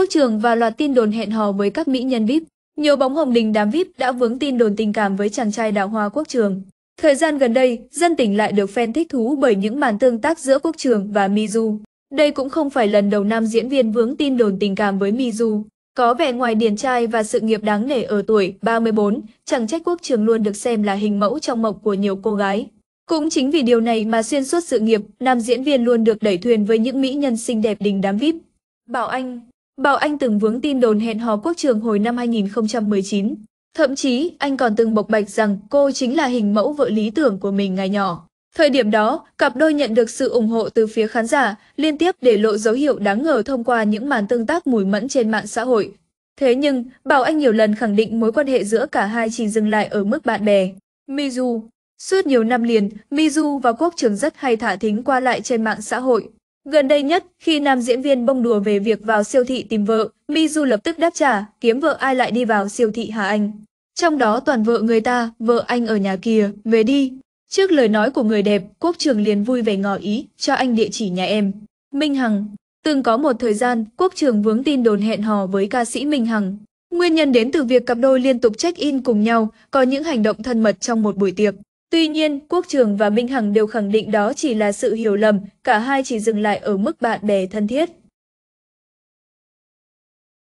Quốc trường và loạt tin đồn hẹn hò với các mỹ nhân VIP. Nhiều bóng hồng đình đám VIP đã vướng tin đồn tình cảm với chàng trai đào hoa quốc trường. Thời gian gần đây, dân tỉnh lại được fan thích thú bởi những màn tương tác giữa quốc trường và Mizu. Đây cũng không phải lần đầu nam diễn viên vướng tin đồn tình cảm với Mizu. Có vẻ ngoài điển trai và sự nghiệp đáng nể ở tuổi 34, chẳng trách quốc trường luôn được xem là hình mẫu trong mộng của nhiều cô gái. Cũng chính vì điều này mà xuyên suốt sự nghiệp, nam diễn viên luôn được đẩy thuyền với những mỹ nhân xinh đẹp đình đám VIP. Bảo Anh Bảo Anh từng vướng tin đồn hẹn hò quốc trường hồi năm 2019. Thậm chí, anh còn từng bộc bạch rằng cô chính là hình mẫu vợ lý tưởng của mình ngày nhỏ. Thời điểm đó, cặp đôi nhận được sự ủng hộ từ phía khán giả, liên tiếp để lộ dấu hiệu đáng ngờ thông qua những màn tương tác mùi mẫn trên mạng xã hội. Thế nhưng, Bảo Anh nhiều lần khẳng định mối quan hệ giữa cả hai chỉ dừng lại ở mức bạn bè. Mizu Suốt nhiều năm liền, Mizu và Quốc Trường rất hay thả thính qua lại trên mạng xã hội. Gần đây nhất, khi nam diễn viên bông đùa về việc vào siêu thị tìm vợ, Mi lập tức đáp trả, kiếm vợ ai lại đi vào siêu thị hả anh? Trong đó toàn vợ người ta, vợ anh ở nhà kia, về đi. Trước lời nói của người đẹp, Quốc Trường liền vui vẻ ngỏ ý, cho anh địa chỉ nhà em. Minh Hằng Từng có một thời gian, Quốc Trường vướng tin đồn hẹn hò với ca sĩ Minh Hằng. Nguyên nhân đến từ việc cặp đôi liên tục check-in cùng nhau, có những hành động thân mật trong một buổi tiệc. Tuy nhiên, Quốc Trường và Minh Hằng đều khẳng định đó chỉ là sự hiểu lầm, cả hai chỉ dừng lại ở mức bạn bè thân thiết.